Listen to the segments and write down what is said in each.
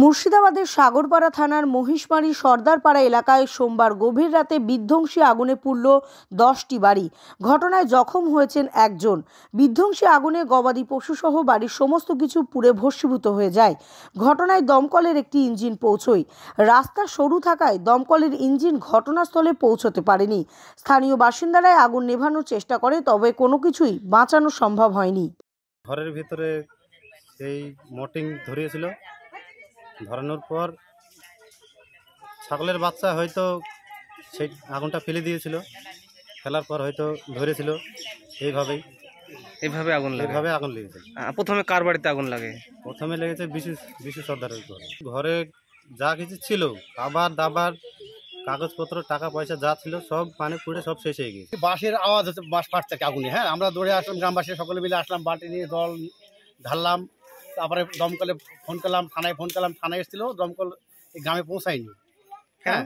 মুর্শিদাবাদের সাগরপাড়া থানার মহিষমারী সর্দারপাড়া এলাকায় সোমবার গভীর রাতে বিধ্বংসী আগুনে পুড়ল দশটি বাড়ি ঘটনায় জখম হয়েছেন একজন বিধ্বংসী আগুনে গবাদি পশুসহ বাড়ির সমস্ত কিছু পুড়ে ভস্মীভূত হয়ে যায় ঘটনায় দমকলের একটি ইঞ্জিন পৌঁছয় রাস্তা সরু থাকায় দমকলের ইঞ্জিন ঘটনাস্থলে পৌঁছতে পারেনি স্থানীয় বাসিন্দারাই আগুন নেভানোর চেষ্টা করে তবে কোনো কিছুই বাঁচানো সম্ভব হয়নি ঘরের ভিতরে এই মোটিং ধরিয়েছিল ধরানোর পর ছাগলের বাচ্চা হয়তো সেই আগুনটা ফেলে দিয়েছিল ফেলার পর হয়তো ধরেছিল এইভাবেই এইভাবে আগুন এইভাবে আগুন লেগেছে প্রথমে কার বাড়িতে আগুন লাগে প্রথমে লেগেছে বিশেষ বিশেষ সর্দারের ঘরে ঘরে যা কিছু ছিল খাবার দাবার কাগজপত্র টাকা পয়সা যা ছিল সব পানি পুড়ে সব শেষ হয়ে গেছে বাঁশের আওয়াজ হচ্ছে বাঁশ ফাটছে আগুনে হ্যাঁ আমরা দৌড়ে আসলাম গ্রামবাসী সকলে মিলে আসলাম বাটি নিয়ে জল ঢাললাম তারপরে দমকলে ফোন করলাম থানায় ফোন করলাম থানায় এসেছিলো দমকল গ্রামে পৌঁছায়নি হ্যাঁ? হ্যাঁ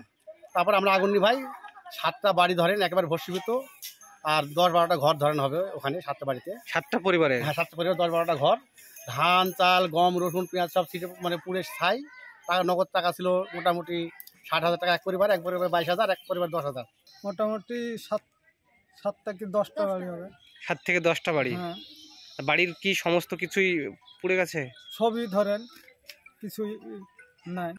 তারপর আমরা আগুন ভাই সাতটা বাড়ি ধরেন একেবারে ভস্মীভূত আর দশ বারোটা ঘর ধরেন হবে ওখানে সাতটা বাড়িতে সাতটা পরিবারে হ্যাঁ সাতটা পরিবার দশ বারোটা ঘর ধান চাল গম রসুন পেঁয়াজ সব সিটে মানে পুড়ে স্থায়ী টাকা নগদ টাকা ছিল মোটামুটি ষাট হাজার টাকা এক পরিবার এক পরিবার বাইশ হাজার এক পরিবার দশ হাজার মোটামুটি সাত সাত থেকে দশটা বাড়ি হবে সাত থেকে দশটা বাড়ি হ্যাঁ বাড়ির কি সমস্ত কিছুই পুড়ে গেছে সবই ধরেন কিছুই নাই